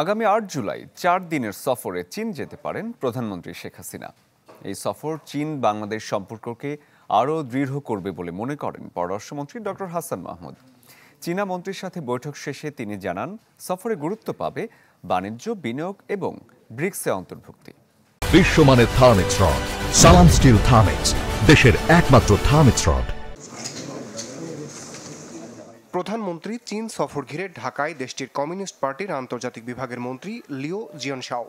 আগামী আট জুলাই চার দিনের সফরে চীন যেতে পারেন প্রধানমন্ত্রী শেখ হাসিনা এই সফর চীন বাংলাদেশ সম্পর্ককে আরও দৃঢ় করবে বলে মনে করেন পররাষ্ট্রমন্ত্রী ডক্টর হাসান মাহমুদ চীনা মন্ত্রীর সাথে বৈঠক শেষে তিনি জানান সফরে গুরুত্ব পাবে বাণিজ্য বিনিয়োগ এবং ব্রিক্সে অন্তর্ভুক্তি বিশ্বমানের থার্মিক্স রড সালাম স্টিল থার্মিক্স দেশের একমাত্র থার্মিক্স রড প্রধানমন্ত্রী চীন সফর ঘিরে ঢাকায় দেশটির কমিউনিস্ট পার্টির আন্তর্জাতিক বিভাগের মন্ত্রী লিও জিয়নশাও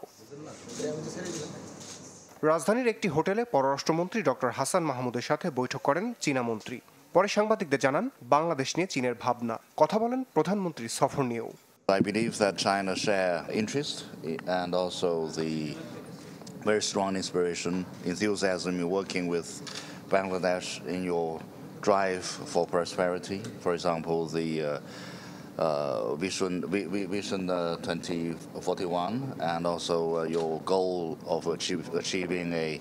রাজধানীর একটি হোটেলে পররাষ্ট্রমন্ত্রী ডক্টর হাসান মাহমুদের সাথে বৈঠক করেন চীনা মন্ত্রী পরে সাংবাদিকদের জানান বাংলাদেশ নিয়ে চীনের ভাবনা কথা বলেন প্রধানমন্ত্রী সফর নিয়েও I believe that China share interest eh, and also the very strong inspiration, enthusiasm in working with Bangladesh in your drive for prosperity. For example, the uh, uh Vision, Vision 2041 uh, and also uh, your goal of achieve, achieving a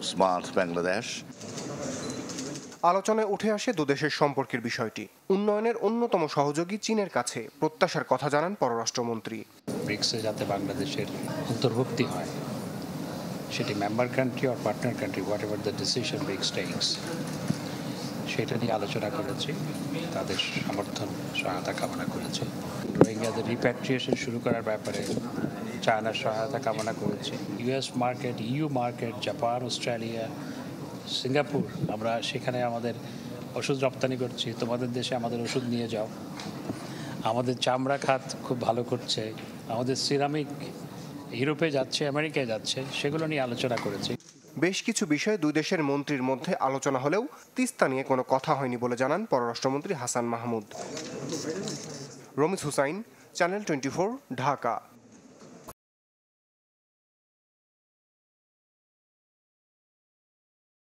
smart Bangladesh. আলোচনায় উঠে আসে দুদেশের সম্পর্কের বিষয়টি উন্নয়নের অন্যতম সহযোগী চীনের কাছে প্রত্যাশার কথা জানান পররাষ্ট্রমন্ত্রী ব্রিক্সে যাতে বাংলাদেশের অন্তর্ভুক্তি হয় সেটি member country or partner country whatever the decision BRICS takes সেটা নিয়ে আলোচনা করেছি তাদের সমর্থন সহায়তা কামনা করেছি রোহিঙ্গাদের রিপ্যাট্রিয়েশন শুরু করার ব্যাপারে চায়নার সহায়তা কামনা করেছি US market EU market Japan Australia Singapore আমরা সেখানে আমাদের ওষুধ রপ্তানি করছি তোমাদের দেশে আমাদের ওষুধ নিয়ে যাও আমাদের চামড়া খাত খুব ভালো করছে আমাদের সিরামিক ইউরোপে যাচ্ছে আমেরিকায় যাচ্ছে সেগুলো নিয়ে আলোচনা করেছি বেশ কিছু বিষয়ে দুই দেশের মন্ত্রীর মধ্যে আলোচনা হলেও তিস্তা নিয়ে কোনো কথা হয়নি বলে জানান পররাষ্ট্রমন্ত্রী হাসান মাহমুদ রমিজ হুসাইন চ্যানেল টোয়েন্টি ঢাকা